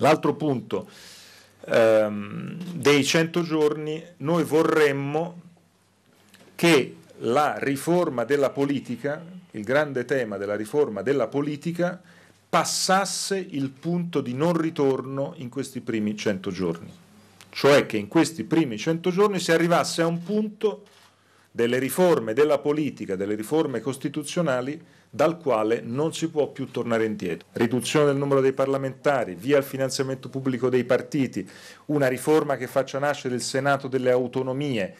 L'altro punto ehm, dei 100 giorni, noi vorremmo che la riforma della politica, il grande tema della riforma della politica, passasse il punto di non ritorno in questi primi 100 giorni. Cioè che in questi primi 100 giorni si arrivasse a un punto delle riforme della politica, delle riforme costituzionali dal quale non si può più tornare indietro. Riduzione del numero dei parlamentari, via al finanziamento pubblico dei partiti, una riforma che faccia nascere il Senato delle autonomie,